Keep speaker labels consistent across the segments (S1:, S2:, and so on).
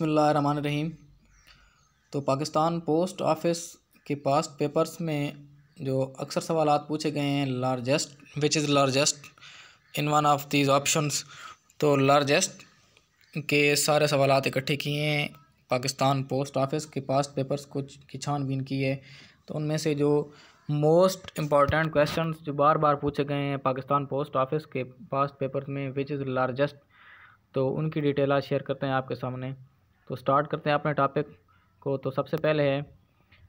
S1: बसमान रहीम तो Pakistan post office के पास papers में जो अक्सर सवाल पूछे गए हैं largest which is largest in one of these options तो लार्जेस्ट के सारे सवाल इकट्ठे किए हैं पाकिस्तान पोस्ट ऑफिस के पास पेपर्स कुछ की छानबीन की है तो उनमें से जो मोस्ट इम्पॉर्टेंट क्वेश्चन जो बार बार पूछे गए हैं पाकिस्तान पोस्ट ऑफिस के पास पेपर्स में विच इज़ लार्जेस्ट तो उनकी डिटेल आज शेयर करते हैं आपके सामने तो स्टार्ट करते हैं अपने टॉपिक को तो सबसे पहले है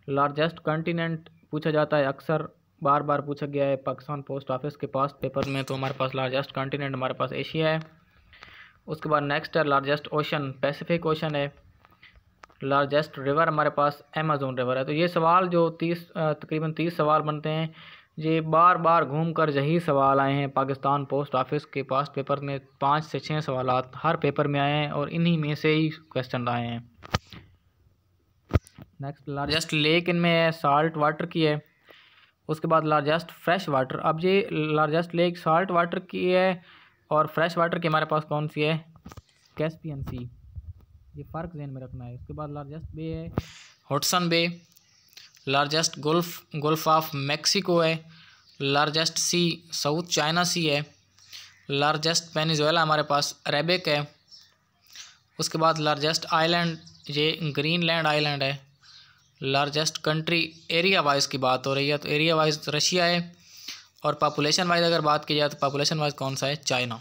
S1: लार्जेस्ट कॉन्टीनेंट पूछा जाता है अक्सर बार बार पूछा गया है पाकिस्तान पोस्ट ऑफिस के पास पेपर में तो हमारे पास लार्जेस्ट कॉन्टीनेंट हमारे पास एशिया है उसके बाद नेक्स्ट है लार्जेस्ट ओशन पैसिफिक ओशन है लार्जेस्ट रिवर हमारे पास अमेजोन रिवर है तो ये सवाल जो तीस तकरीबन तीस सवाल बनते हैं ये बार बार घूम कर यही सवाल आए हैं पाकिस्तान पोस्ट ऑफिस के पास पेपर में पाँच से छः सवाल हर पेपर में आए हैं और इन्हीं में से ही क्वेश्चन आए हैं नेक्स्ट लार्जेस्ट लेक इनमें है साल्ट वाटर की है उसके बाद लार्जेस्ट फ्रेश वाटर अब ये लार्जेस्ट लेक साल्ट वाटर की है और फ्रेश वाटर की हमारे पास कौन सी है कैसपियन सी ये फ़र्क जहन में रखना है उसके बाद लार्जेस्ट बे है Hudson bay largest gulf gulf of Mexico है largest sea South China sea है लार्जेस्ट पेनिजोला हमारे पास अरेबिक है उसके बाद लार्जेस्ट आइलैंड ये ग्रीनलैंड आइलैंड है लार्जेस्ट कंट्री एरिया वाइज की बात हो रही है तो एरिया वाइज तो रशिया है और पापुलेशन वाइज अगर बात की जाए तो पापुलेशन वाइज कौन सा है China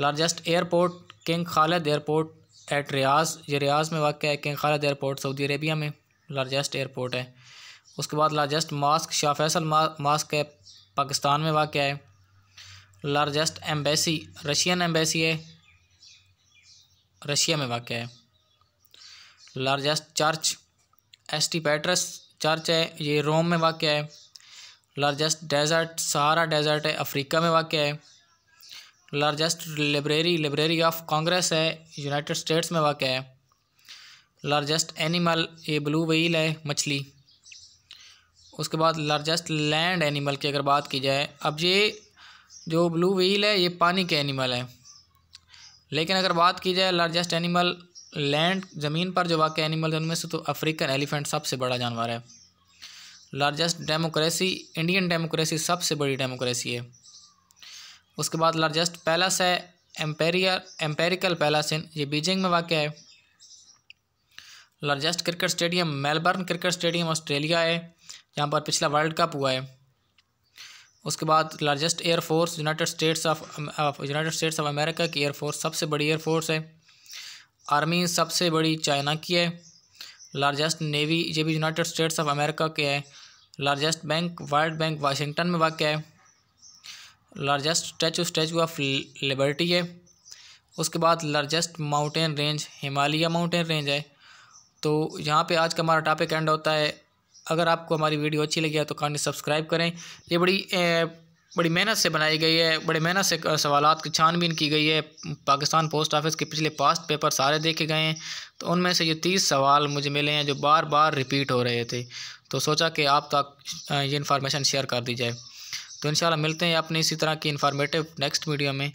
S1: largest airport King Khalid airport at Riyadh ये रियाज में वाक़ है King Khalid airport Saudi Arabia में लार्जेस्ट एयरपोर्ट है उसके बाद largest mosque Shah Faisal mosque है पाकिस्तान में वाक़ है लार्जेस्ट एम्बेसी रशियन एम्बेसी है रशिया में वाक़ है largest church S T Peter's church है ये रोम में वाक़ है लार्जेस्ट डेजर्ट सहारा डेजर्ट है अफ्रीका में वाक़ है largest library library of Congress है यूनाइटेड स्टेट्स में वाक़ है लार्जेस्ट एनिमल ये ब्लू व्हील है मछली उसके बाद लार्जेस्ट लैंड एनिमल की अगर बात की जाए अब ये जो ब्लू व्हील है ये पानी के एनिमल है लेकिन अगर बात की जाए लार्जेस्ट एनिमल लैंड ज़मीन पर जो वाक़ एनिमल है उनमें से तो अफ्रीकन एलिफेंट सबसे बड़ा जानवर है लार्जेस्ट डेमोक्रेसी इंडियन डेमोक्रेसी सबसे बड़ी डेमोक्रेसी है उसके बाद लार्जेस्ट पैलेस है एम्पेरियर एम्पेरिकल पैलेस इन ये बीजिंग में वाक़ है largest cricket stadium Melbourne cricket stadium Australia है जहाँ पर पिछला वर्ल्ड कप हुआ है उसके बाद largest air force United States of United States of America की एयरफोर्स सबसे बड़ी एयरफोर्स है आर्मी सबसे बड़ी चाइना की है लार्जेस्ट नेवी ये भी यूनाइटेड स्टेट्स ऑफ अमेरिका के है largest bank world bank Washington में वाक़ है largest statue statue of liberty है उसके बाद largest mountain range Himalaya mountain range है तो यहाँ पे आज का हमारा टॉपिक एंड होता है अगर आपको हमारी वीडियो अच्छी लगी है तो कहानी सब्सक्राइब करें ये बड़ी ए, बड़ी मेहनत से बनाई गई है बड़े मेहनत से सवाल की छानबीन की गई है पाकिस्तान पोस्ट ऑफिस के पिछले पास्ट पेपर सारे देखे गए हैं तो उनमें से ये तीस सवाल मुझे मिले हैं जो बार बार रिपीट हो रहे थे तो सोचा कि आप तक ये इन्फॉर्मेशन शेयर कर दी जाए तो इन मिलते हैं अपने इसी तरह की इन्फॉर्मेटिव नेक्स्ट वीडियो में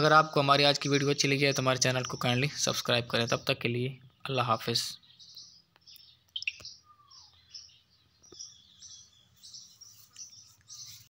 S1: अगर आपको हमारी आज की वीडियो अच्छी लगी है तो हमारे चैनल को काइंडली सब्सक्राइब करें तब तक के लिए अल्लाह हाफिज़